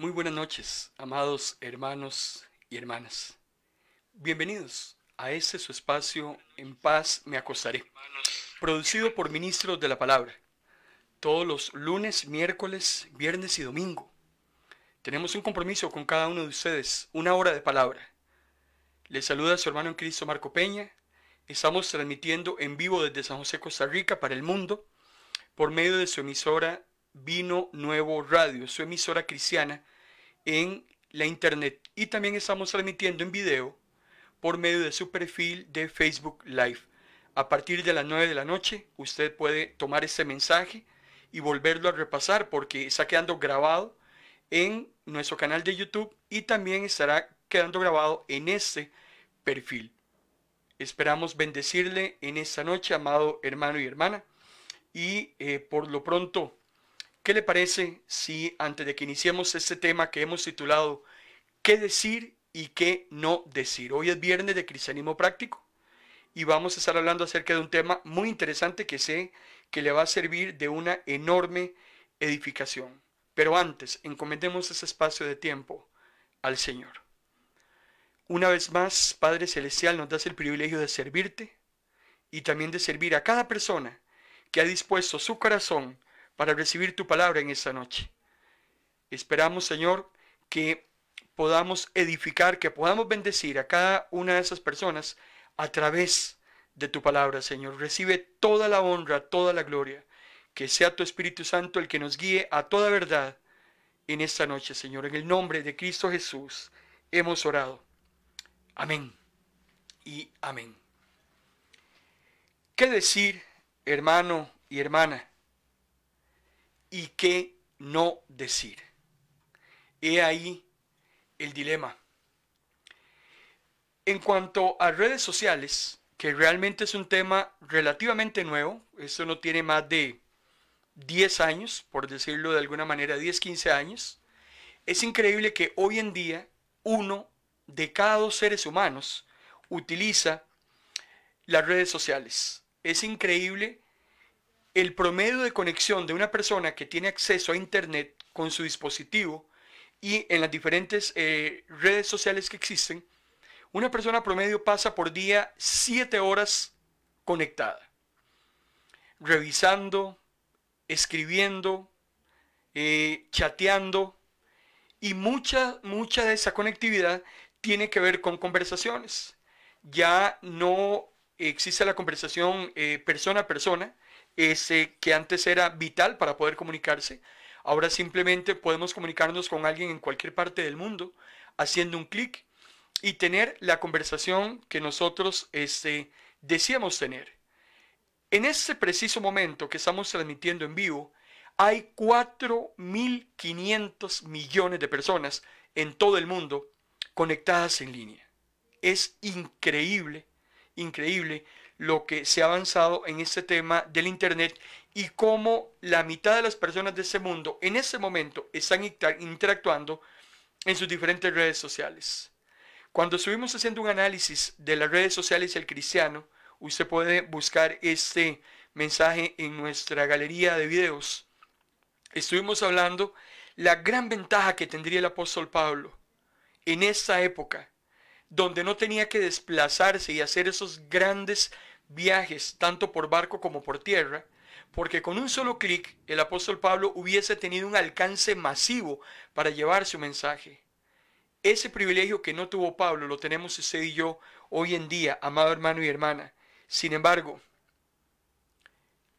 Muy buenas noches, amados hermanos y hermanas. Bienvenidos a este su espacio En paz me acostaré, producido por ministros de la palabra, todos los lunes, miércoles, viernes y domingo. Tenemos un compromiso con cada uno de ustedes, una hora de palabra. Les saluda su hermano en Cristo Marco Peña. Estamos transmitiendo en vivo desde San José, Costa Rica, para el mundo, por medio de su emisora Vino Nuevo Radio, su emisora cristiana en la internet. Y también estamos transmitiendo en video por medio de su perfil de Facebook Live. A partir de las 9 de la noche usted puede tomar ese mensaje y volverlo a repasar porque está quedando grabado en nuestro canal de YouTube y también estará quedando grabado en este perfil. Esperamos bendecirle en esta noche, amado hermano y hermana. Y eh, por lo pronto ¿Qué le parece si antes de que iniciemos este tema que hemos titulado ¿Qué decir y qué no decir? Hoy es viernes de cristianismo práctico y vamos a estar hablando acerca de un tema muy interesante que sé que le va a servir de una enorme edificación. Pero antes, encomendemos ese espacio de tiempo al Señor. Una vez más, Padre Celestial, nos das el privilegio de servirte y también de servir a cada persona que ha dispuesto su corazón para recibir tu palabra en esta noche. Esperamos, Señor, que podamos edificar, que podamos bendecir a cada una de esas personas a través de tu palabra, Señor. Recibe toda la honra, toda la gloria. Que sea tu Espíritu Santo el que nos guíe a toda verdad en esta noche, Señor. En el nombre de Cristo Jesús hemos orado. Amén y amén. ¿Qué decir, hermano y hermana? y qué no decir. He ahí el dilema. En cuanto a redes sociales, que realmente es un tema relativamente nuevo, esto no tiene más de 10 años, por decirlo de alguna manera, 10, 15 años, es increíble que hoy en día uno de cada dos seres humanos utiliza las redes sociales. Es increíble el promedio de conexión de una persona que tiene acceso a Internet con su dispositivo y en las diferentes eh, redes sociales que existen, una persona promedio pasa por día 7 horas conectada, revisando, escribiendo, eh, chateando, y mucha, mucha de esa conectividad tiene que ver con conversaciones. Ya no existe la conversación eh, persona a persona, que antes era vital para poder comunicarse. Ahora simplemente podemos comunicarnos con alguien en cualquier parte del mundo haciendo un clic y tener la conversación que nosotros este, decíamos tener. En ese preciso momento que estamos transmitiendo en vivo, hay 4.500 millones de personas en todo el mundo conectadas en línea. Es increíble, increíble lo que se ha avanzado en este tema del Internet y cómo la mitad de las personas de ese mundo en este momento están interactuando en sus diferentes redes sociales. Cuando estuvimos haciendo un análisis de las redes sociales del el cristiano, usted puede buscar este mensaje en nuestra galería de videos. Estuvimos hablando la gran ventaja que tendría el apóstol Pablo en esa época, donde no tenía que desplazarse y hacer esos grandes viajes, tanto por barco como por tierra, porque con un solo clic el apóstol Pablo hubiese tenido un alcance masivo para llevar su mensaje. Ese privilegio que no tuvo Pablo lo tenemos usted y yo hoy en día, amado hermano y hermana. Sin embargo,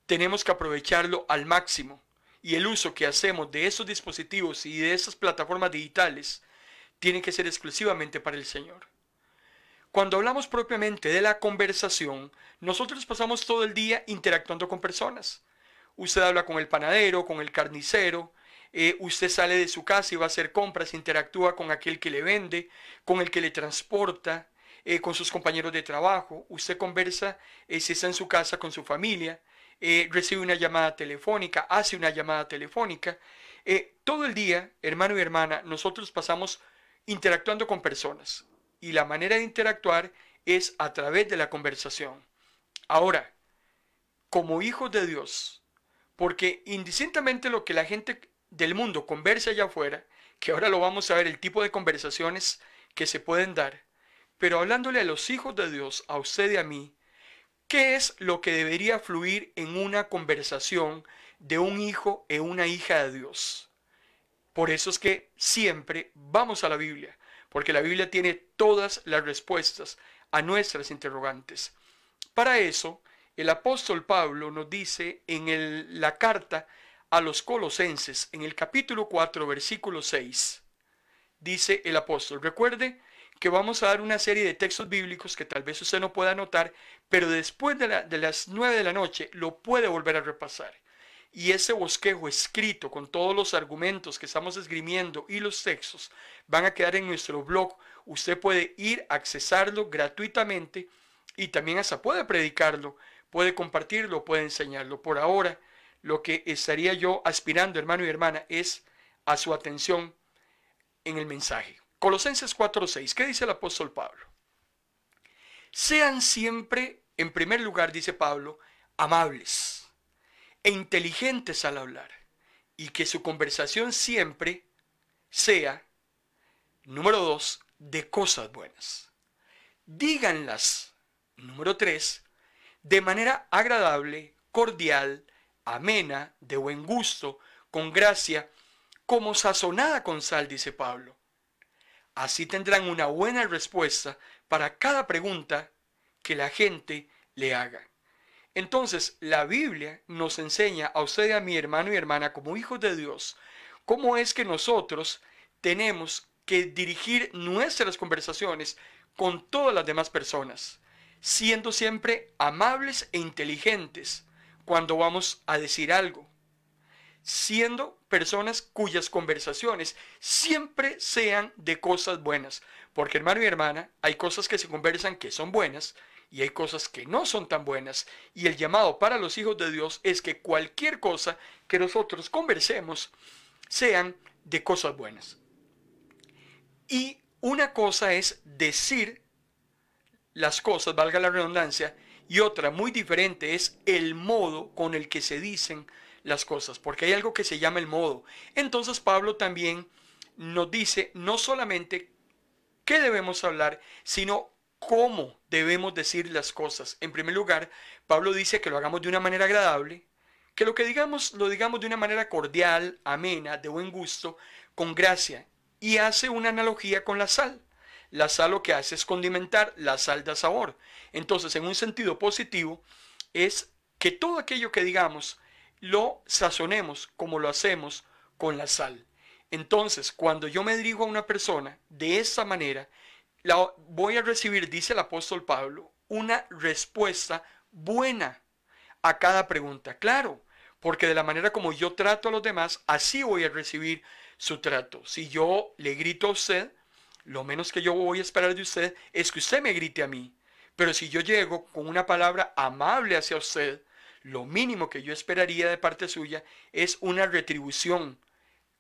tenemos que aprovecharlo al máximo y el uso que hacemos de esos dispositivos y de esas plataformas digitales tiene que ser exclusivamente para el Señor. Cuando hablamos propiamente de la conversación, nosotros pasamos todo el día interactuando con personas. Usted habla con el panadero, con el carnicero, eh, usted sale de su casa y va a hacer compras, interactúa con aquel que le vende, con el que le transporta, eh, con sus compañeros de trabajo, usted conversa, eh, si está en su casa, con su familia, recibe una llamada telefónica, hace una llamada telefónica. todo el día, hermano y hermana, nosotros pasamos interactuando con personas y la manera de interactuar es a través de la conversación. Ahora, como hijos de Dios, porque indistintamente lo que la gente del mundo conversa allá afuera, que ahora lo vamos a ver, el tipo de conversaciones que se pueden dar, pero hablándole a los hijos de Dios, a usted y a mí, ¿qué es lo que debería fluir en una conversación de un hijo e una hija de Dios? Por eso es que siempre vamos a la Biblia, porque la Biblia tiene todas las respuestas a nuestras interrogantes. Para eso, el apóstol Pablo nos dice en la carta a los colosenses, en el capítulo 4, versículo 6, dice el apóstol, recuerde que vamos a dar una serie de textos bíblicos que tal vez usted no pueda notar, pero después de, de las 9 de la noche lo puede volver a repasar. Y ese bosquejo escrito con todos los argumentos que estamos esgrimiendo y los textos van a quedar en nuestro blog. Usted puede ir a accesarlo gratuitamente y también hasta puede predicarlo, puede compartirlo, puede enseñarlo. Por ahora, lo que estaría yo aspirando, hermano y hermana, es a su atención en el mensaje. Colosenses 4:6, ¿qué dice el apóstol Pablo? Sean siempre, en primer lugar, dice Pablo, amables e inteligentes al hablar y que su conversación siempre sea, número dos, de cosas buenas. Díganlas, número tres, de manera agradable, cordial, amena, de buen gusto, con gracia, como sazonada con sal, dice Pablo. Así tendrán una buena respuesta para cada pregunta que la gente le haga. Entonces, la Biblia nos enseña a usted y a mi hermano y hermana como hijos de Dios, cómo es que nosotros tenemos que dirigir nuestras conversaciones con todas las demás personas, siendo siempre amables e inteligentes cuando vamos a decir algo, siendo personas cuyas conversaciones siempre sean de cosas buenas, porque hermano y hermana, hay cosas que se conversan que son buenas y hay cosas que no son tan buenas. Y el llamado para los hijos de Dios es que cualquier cosa que nosotros conversemos sean de cosas buenas. Y una cosa es decir las cosas, valga la redundancia, y otra muy diferente es el modo con el que se dicen las cosas, porque hay algo que se llama el modo. Entonces Pablo también nos dice no solamente qué debemos hablar, sino cómo debemos decir las cosas. En primer lugar, Pablo dice que lo hagamos de una manera agradable, que lo que digamos lo digamos de una manera cordial, amena, de buen gusto, con gracia, y hace una analogía con la sal. La sal lo que hace es condimentar, la sal da sabor. Entonces, en un sentido positivo, es que todo aquello que digamos lo sazonemos como lo hacemos con la sal. Entonces, cuando yo me dirijo a una persona de esa manera, voy a recibir, dice el apóstol Pablo, una respuesta buena a cada pregunta. Claro, porque de la manera como yo trato a los demás, así voy a recibir su trato. Si yo le grito a usted, lo menos que yo voy a esperar de usted es que usted me grite a mí. Pero si yo llego con una palabra amable hacia usted, lo mínimo que yo esperaría de parte suya es una retribución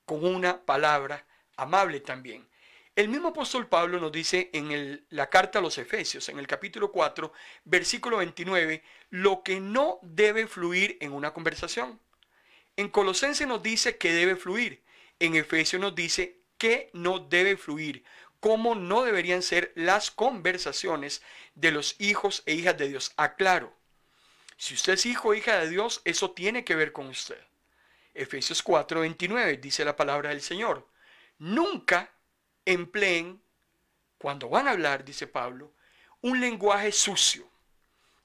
con una palabra amable también. El mismo apóstol Pablo nos dice en la carta a los Efesios, en el capítulo 4, versículo 29, lo que no debe fluir en una conversación. En Colosense nos dice que debe fluir. En Efesios nos dice que no debe fluir, cómo no deberían ser las conversaciones de los hijos e hijas de Dios. Aclaro, si usted es hijo o hija de Dios, eso tiene que ver con usted. Efesios 4, 29, dice la palabra del Señor. Nunca empleen, cuando van a hablar, dice Pablo, un lenguaje sucio,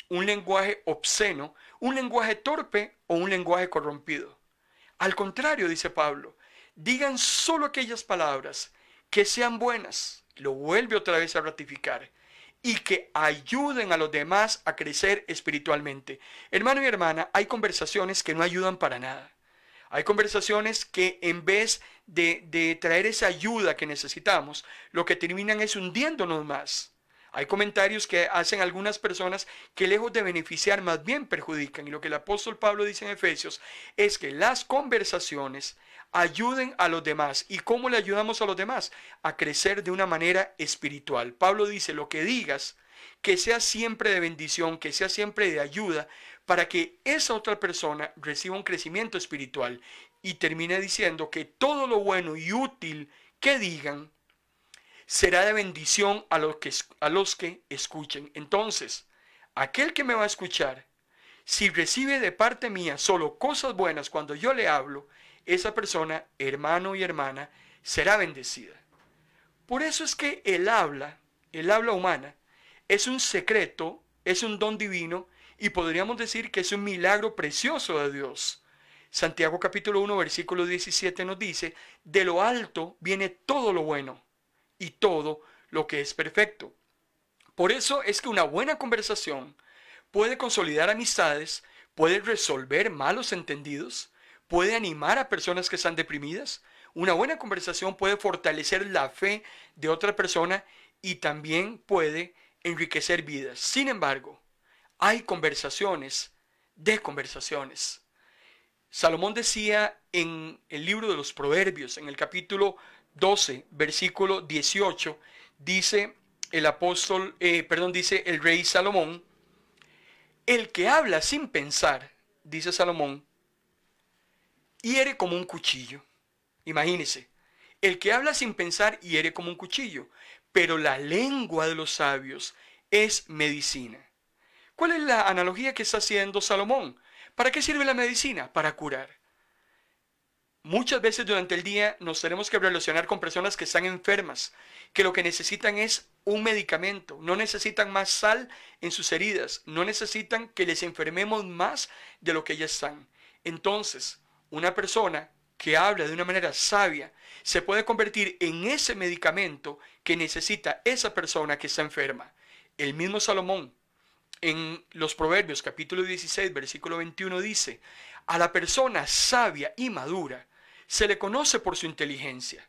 un lenguaje obsceno, un lenguaje torpe o un lenguaje corrompido. Al contrario, dice Pablo, digan solo aquellas palabras que sean buenas, lo vuelve otra vez a ratificar, y que ayuden a los demás a crecer espiritualmente. Hermano y hermana, hay conversaciones que no ayudan para nada. Hay conversaciones que en vez de, traer esa ayuda que necesitamos, lo que terminan es hundiéndonos más. Hay comentarios que hacen algunas personas que lejos de beneficiar, más bien perjudican. Y lo que el apóstol Pablo dice en Efesios es que las conversaciones ayuden a los demás. ¿Y cómo le ayudamos a los demás? A crecer de una manera espiritual. Pablo dice, lo que digas, que sea siempre de bendición, que sea siempre de ayuda, para que esa otra persona reciba un crecimiento espiritual y termine diciendo que todo lo bueno y útil que digan será de bendición a los que, a los que escuchen. Entonces, aquel que me va a escuchar, si recibe de parte mía solo cosas buenas cuando yo le hablo, esa persona, hermano y hermana, será bendecida. Por eso es que el habla, el habla humana, es un secreto, es un don divino y podríamos decir que es un milagro precioso de Dios. Santiago capítulo 1, versículo 17 nos dice, de lo alto viene todo lo bueno y todo lo que es perfecto. Por eso es que una buena conversación puede consolidar amistades, puede resolver malos entendidos, puede animar a personas que están deprimidas. Una buena conversación puede fortalecer la fe de otra persona y también puede enriquecer vidas. Sin embargo, hay conversaciones de conversaciones. Salomón decía en el libro de los Proverbios, en el capítulo 12, versículo 18, dice el apóstol, eh, perdón, dice el rey Salomón, el que habla sin pensar, dice Salomón, hiere como un cuchillo. Imagínese, el que habla sin pensar hiere como un cuchillo, pero la lengua de los sabios es medicina. ¿Cuál es la analogía que está haciendo Salomón? ¿Para qué sirve la medicina? Para curar. Muchas veces durante el día nos tenemos que relacionar con personas que están enfermas, que lo que necesitan es un medicamento, no necesitan más sal en sus heridas, no necesitan que les enfermemos más de lo que ya están. Entonces, una persona que habla de una manera sabia se puede convertir en ese medicamento que necesita esa persona que está enferma. El mismo Salomón en los Proverbios capítulo 16, versículo 21 dice, a la persona sabia y madura se le conoce por su inteligencia.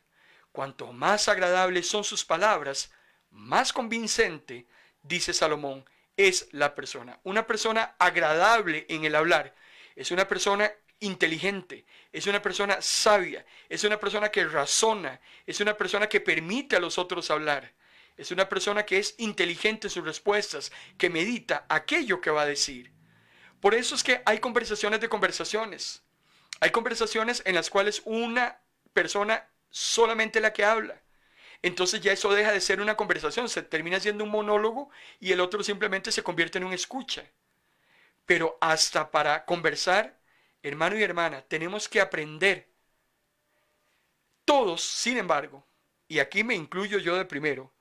Cuanto más agradables son sus palabras, más convincente, dice Salomón, es la persona. Una persona agradable en el hablar es una persona inteligente, es una persona sabia, es una persona que razona, es una persona que permite a los otros hablar. Es una persona que es inteligente en sus respuestas, que medita aquello que va a decir. Por eso es que hay conversaciones de conversaciones. Hay conversaciones en las cuales una persona solamente la que habla. Entonces ya eso deja de ser una conversación, se termina siendo un monólogo y el otro simplemente se convierte en un escucha. Pero hasta para conversar, hermano y hermana, tenemos que aprender. Todos, sin embargo, y aquí me incluyo yo de primero,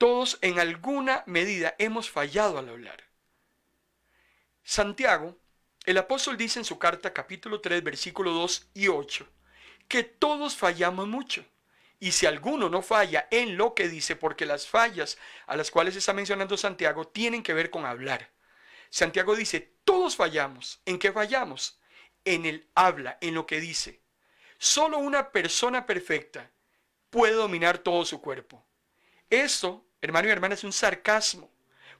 todos en alguna medida hemos fallado al hablar. Santiago, el apóstol dice en su carta capítulo 3 versículo 2 y 8, que todos fallamos mucho. Y si alguno no falla en lo que dice, porque las fallas a las cuales está mencionando Santiago tienen que ver con hablar. Santiago dice, todos fallamos. ¿En qué fallamos? En el habla, en lo que dice. Solo una persona perfecta puede dominar todo su cuerpo. Esto hermano y hermana, es un sarcasmo,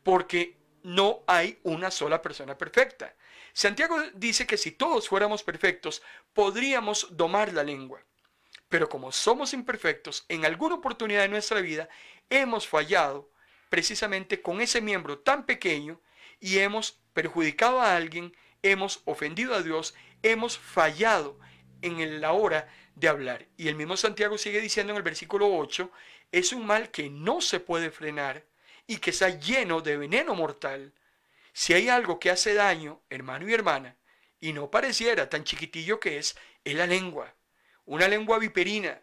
porque no hay una sola persona perfecta. Santiago dice que si todos fuéramos perfectos, podríamos domar la lengua. Pero como somos imperfectos, en alguna oportunidad de nuestra vida hemos fallado precisamente con ese miembro tan pequeño y hemos perjudicado a alguien, hemos ofendido a Dios, hemos fallado en la hora de hablar. Y el mismo Santiago sigue diciendo en el versículo 8 es un mal que no se puede frenar y que está lleno de veneno mortal. Si hay algo que hace daño, hermano y hermana, y no pareciera tan chiquitillo que es, es la lengua. Una lengua viperina,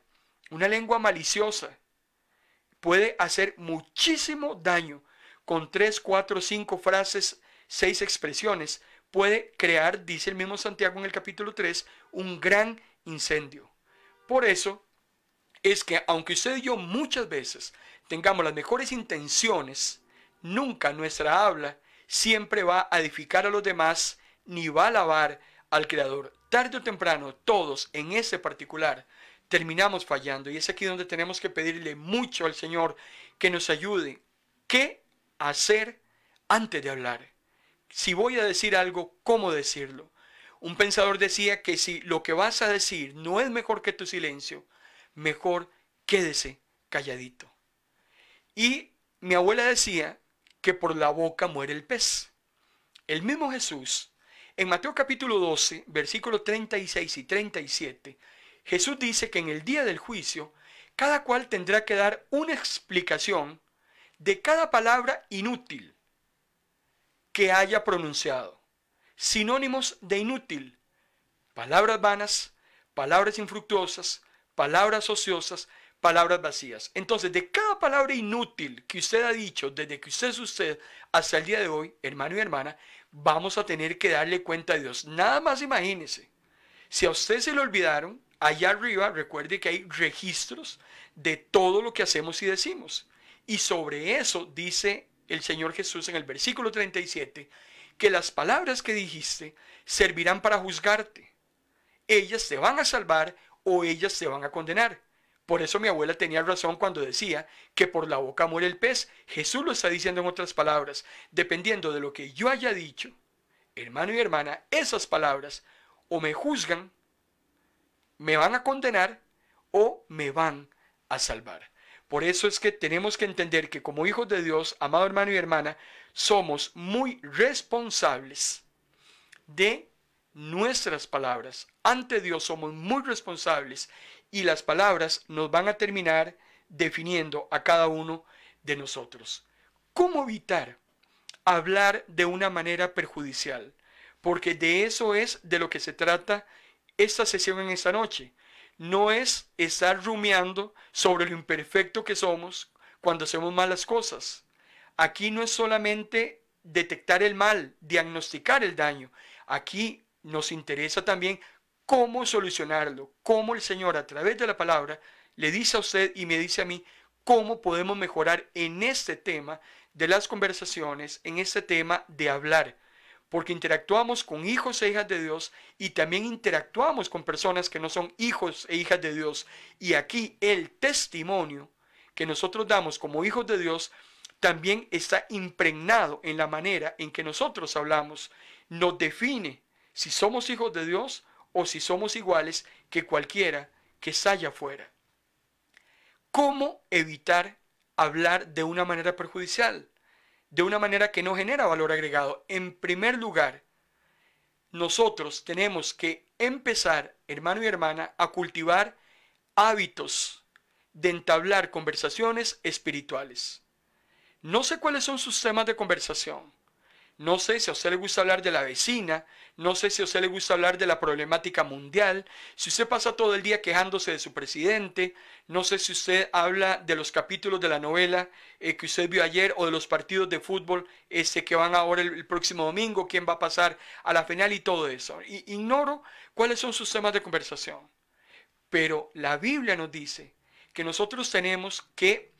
una lengua maliciosa, puede hacer muchísimo daño. Con tres, cuatro, cinco frases, seis expresiones, puede crear, dice el mismo Santiago en el capítulo 3, un gran incendio. Por eso, es que aunque usted y yo muchas veces tengamos las mejores intenciones, nunca nuestra habla siempre va a edificar a los demás ni va a alabar al Creador. Tarde o temprano, todos en ese particular terminamos fallando. Y es aquí donde tenemos que pedirle mucho al Señor que nos ayude. ¿Qué hacer antes de hablar? Si voy a decir algo, ¿cómo decirlo? Un pensador decía que si lo que vas a decir no es mejor que tu silencio, mejor quédese calladito. Y mi abuela decía que por la boca muere el pez. El mismo Jesús, en Mateo capítulo 12, versículos 36 y 37, Jesús dice que en el día del juicio, cada cual tendrá que dar una explicación de cada palabra inútil que haya pronunciado. Sinónimos de inútil, palabras vanas, palabras infructuosas, palabras ociosas, palabras vacías. Entonces, de cada palabra inútil que usted ha dicho desde que usted es usted hasta el día de hoy, hermano y hermana, vamos a tener que darle cuenta a Dios. Nada más imagínese, si a usted se le olvidaron, allá arriba recuerde que hay registros de todo lo que hacemos y decimos. Y sobre eso dice el Señor Jesús en el versículo 37, que las palabras que dijiste servirán para juzgarte. Ellas te van a salvar o ellas se van a condenar. Por eso mi abuela tenía razón cuando decía que por la boca muere el pez. Jesús lo está diciendo en otras palabras. Dependiendo de lo que yo haya dicho, hermano y hermana, esas palabras o me juzgan, me van a condenar o me van a salvar. Por eso es que tenemos que entender que como hijos de Dios, amado hermano y hermana, somos muy responsables de nuestras palabras. Ante Dios somos muy responsables y las palabras nos van a terminar definiendo a cada uno de nosotros. ¿Cómo evitar hablar de una manera perjudicial? Porque de eso es de lo que se trata esta sesión en esta noche. No es estar rumiando sobre lo imperfecto que somos cuando hacemos malas cosas. Aquí no es solamente detectar el mal, diagnosticar el daño. Aquí nos interesa también cómo solucionarlo, cómo el Señor a través de la palabra le dice a usted y me dice a mí cómo podemos mejorar en este tema de las conversaciones, en este tema de hablar. Porque interactuamos con hijos e hijas de Dios y también interactuamos con personas que no son hijos e hijas de Dios. Y aquí el testimonio que nosotros damos como hijos de Dios también está impregnado en la manera en que nosotros hablamos. Nos define si somos hijos de Dios o si somos iguales que cualquiera que está allá afuera. ¿Cómo evitar hablar de una manera perjudicial? De una manera que no genera valor agregado. En primer lugar, nosotros tenemos que empezar, hermano y hermana, a cultivar hábitos de entablar conversaciones espirituales. No sé cuáles son sus temas de conversación. No sé si a usted le gusta hablar de la vecina, no sé si a usted le gusta hablar de la problemática mundial, si usted pasa todo el día quejándose de su presidente, no sé si usted habla de los capítulos de la novela eh, que usted vio ayer o de los partidos de fútbol este, que van ahora el, próximo domingo, quién va a pasar a la final y todo eso. ignoro cuáles son sus temas de conversación, pero la Biblia nos dice que nosotros tenemos que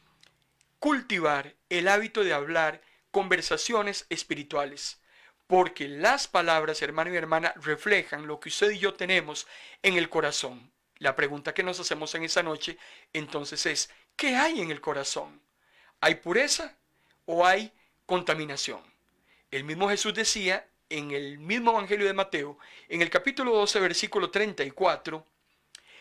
cultivar el hábito de hablar conversaciones espirituales. Porque las palabras, hermano y hermana, reflejan lo que usted y yo tenemos en el corazón. La pregunta que nos hacemos en esa noche entonces es, ¿qué hay en el corazón? ¿Hay pureza o hay contaminación? El mismo Jesús decía en el mismo Evangelio de Mateo, en el capítulo 12, versículo 34,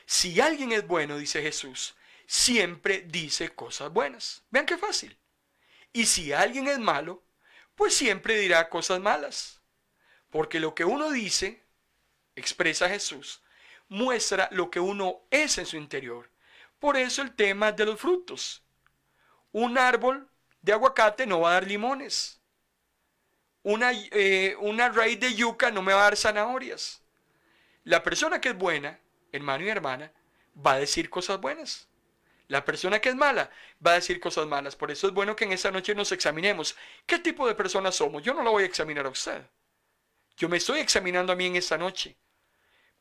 si alguien es bueno, dice Jesús, siempre dice cosas buenas. Vean qué fácil. Y si alguien es malo, pues siempre dirá cosas malas. Porque lo que uno dice, expresa Jesús, muestra lo que uno es en su interior. Por eso el tema de los frutos. Un árbol de aguacate no va a dar limones. Una, eh, una raíz de yuca no me va a dar zanahorias. La persona que es buena, hermano y hermana, va a decir cosas buenas. La persona que es mala va a decir cosas malas. Por eso es bueno que en esta noche nos examinemos. ¿Qué tipo de personas somos? Yo no lo voy a examinar a usted. Yo me estoy examinando a mí en esta noche.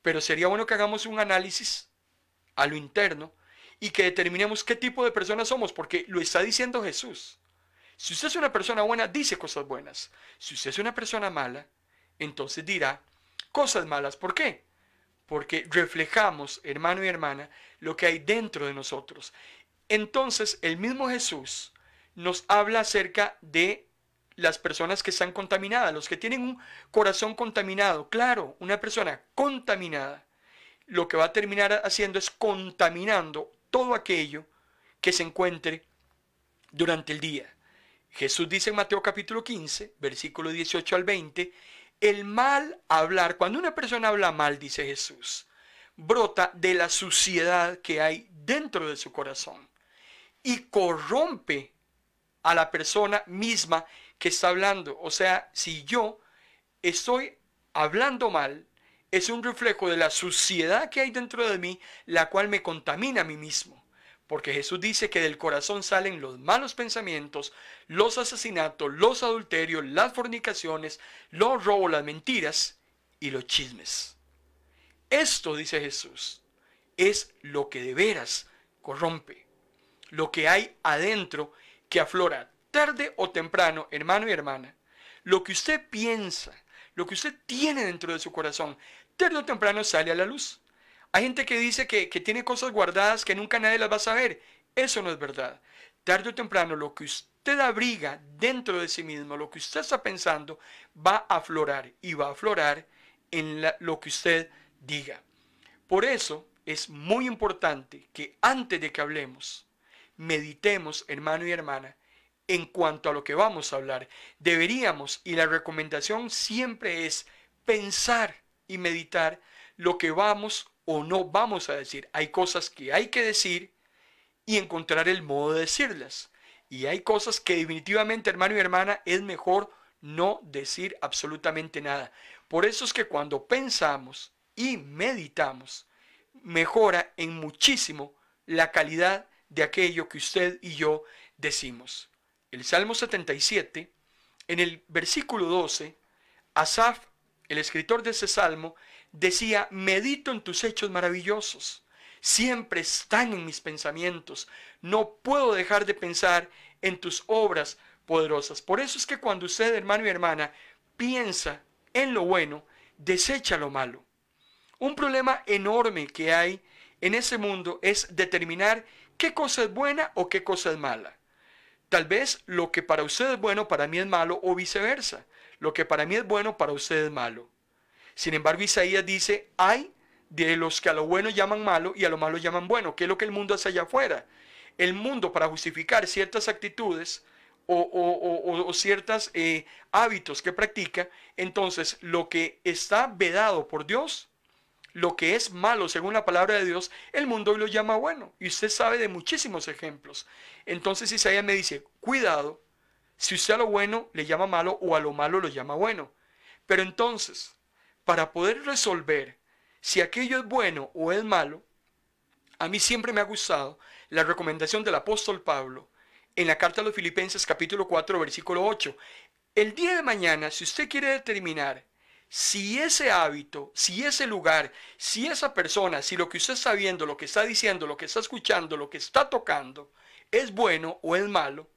Pero sería bueno que hagamos un análisis a lo interno y que determinemos qué tipo de personas somos, porque lo está diciendo Jesús. Si usted es una persona buena, dice cosas buenas. Si usted es una persona mala, entonces dirá cosas malas. ¿Por qué? porque reflejamos, hermano y hermana, lo que hay dentro de nosotros. Entonces, el mismo Jesús nos habla acerca de las personas que están contaminadas, los que tienen un corazón contaminado. Claro, una persona contaminada lo que va a terminar haciendo es contaminando todo aquello que se encuentre durante el día. Jesús dice en Mateo capítulo 15, versículo 18 al 20, el mal hablar, cuando una persona habla mal, dice Jesús, brota de la suciedad que hay dentro de su corazón y corrompe a la persona misma que está hablando. O sea, si yo estoy hablando mal, es un reflejo de la suciedad que hay dentro de mí, la cual me contamina a mí mismo. Porque Jesús dice que del corazón salen los malos pensamientos, los asesinatos, los adulterios, las fornicaciones, los robos, las mentiras y los chismes. Esto, dice Jesús, es lo que de veras corrompe, lo que hay adentro que aflora tarde o temprano, hermano y hermana. Lo que usted piensa, lo que usted tiene dentro de su corazón, tarde o temprano sale a la luz. Hay gente que dice que, tiene cosas guardadas que nunca nadie las va a saber. Eso no es verdad. Tarde o temprano lo que usted abriga dentro de sí mismo, lo que usted está pensando, va a aflorar y va a aflorar en lo que usted diga. Por eso es muy importante que antes de que hablemos, meditemos, hermano y hermana, en cuanto a lo que vamos a hablar. Deberíamos, y la recomendación siempre es pensar y meditar lo que vamos o no vamos a decir. Hay cosas que hay que decir y encontrar el modo de decirlas. Y hay cosas que definitivamente, hermano y hermana, es mejor no decir absolutamente nada. Por eso es que cuando pensamos y meditamos, mejora en muchísimo la calidad de aquello que usted y yo decimos. El Salmo 77, en el versículo 12, Asaf, el escritor de ese salmo, decía, medito en tus hechos maravillosos, siempre están en mis pensamientos, no puedo dejar de pensar en tus obras poderosas. Por eso es que cuando usted, hermano y hermana, piensa en lo bueno, desecha lo malo. Un problema enorme que hay en ese mundo es determinar qué cosa es buena o qué cosa es mala. Tal vez lo que para usted es bueno para mí es malo o viceversa. Lo que para mí es bueno para usted es malo. Sin embargo, Isaías dice, hay de los que a lo bueno llaman malo y a lo malo llaman bueno. ¿Qué es lo que el mundo hace allá afuera? El mundo, para justificar ciertas actitudes o, ciertos eh, hábitos que practica, entonces lo que está vedado por Dios, lo que es malo según la palabra de Dios, el mundo lo llama bueno. Y usted sabe de muchísimos ejemplos. Entonces Isaías me dice, cuidado, si usted a lo bueno le llama malo o a lo malo lo llama bueno. Pero entonces, para poder resolver si aquello es bueno o es malo, a mí siempre me ha gustado la recomendación del apóstol Pablo en la carta a los Filipenses capítulo 4 versículo 8. El día de mañana, si usted quiere determinar si ese hábito, si ese lugar, si esa persona, si lo que usted está viendo, lo que está diciendo, lo que está escuchando, lo que está tocando, es bueno o es malo,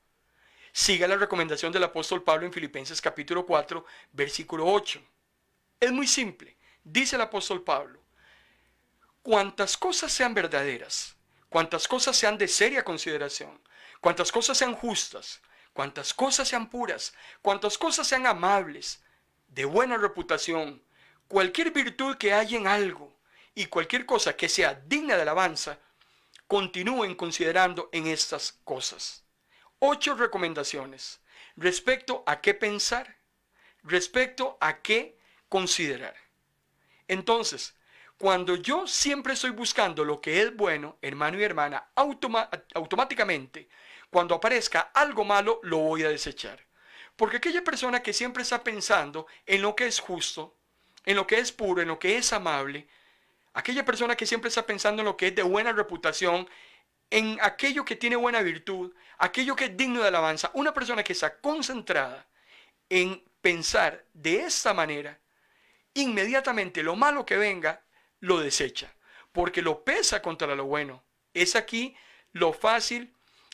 siga la recomendación del apóstol Pablo en Filipenses capítulo 4 versículo 8. Es muy simple. Dice el apóstol Pablo, cuantas cosas sean verdaderas, cuantas cosas sean de seria consideración, cuantas cosas sean justas, cuantas cosas sean puras, cuantas cosas sean amables, de buena reputación, cualquier virtud que haya en algo y cualquier cosa que sea digna de alabanza, continúen considerando en estas cosas. Ocho recomendaciones respecto a qué pensar, respecto a qué considerar. Entonces, cuando yo siempre estoy buscando lo que es bueno, hermano y hermana, automáticamente, cuando aparezca algo malo, lo voy a desechar. Porque aquella persona que siempre está pensando en lo que es justo, en lo que es puro, en lo que es amable, aquella persona que siempre está pensando en lo que es de buena reputación, en aquello que tiene buena virtud, aquello que es digno de alabanza, una persona que está concentrada en pensar de esta manera, inmediatamente lo malo que venga, lo desecha, porque lo pesa contra lo bueno. Es aquí lo fácil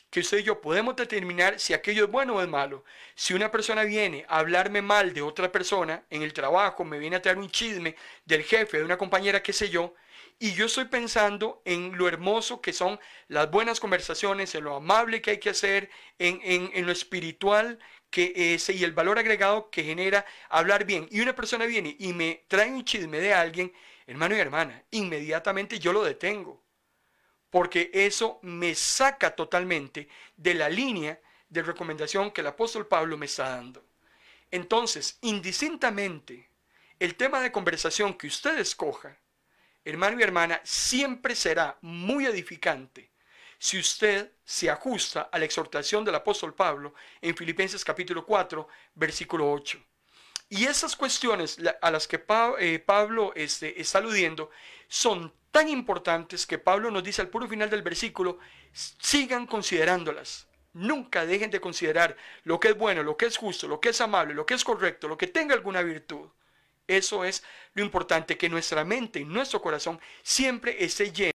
que usted yo podemos determinar si aquello es bueno o es malo. Si una persona viene a hablarme mal de otra persona en el trabajo, me viene a traer un chisme del jefe, de una compañera, qué sé yo, y yo estoy pensando en lo hermoso que son las buenas conversaciones, en lo amable que hay que hacer, en, en, en lo espiritual ese eh, y el valor agregado que genera hablar bien. Y una persona viene y me trae un chisme de alguien, hermano y hermana, inmediatamente yo lo detengo. Porque eso me saca totalmente de la línea de recomendación que el apóstol Pablo me está dando. Entonces, indistintamente, el tema de conversación que usted escoja, hermano y hermana, siempre será muy edificante si usted se ajusta a la exhortación del apóstol Pablo en Filipenses capítulo 4, versículo 8. Y esas cuestiones a las que eh, Pablo este, está aludiendo son tan importantes que Pablo nos dice al puro final del versículo, sigan considerándolas. Nunca dejen de considerar lo que es bueno, lo que es justo, lo que es amable, lo que es correcto, lo que tenga alguna virtud. Eso es lo importante, que nuestra mente y nuestro corazón siempre esté lleno.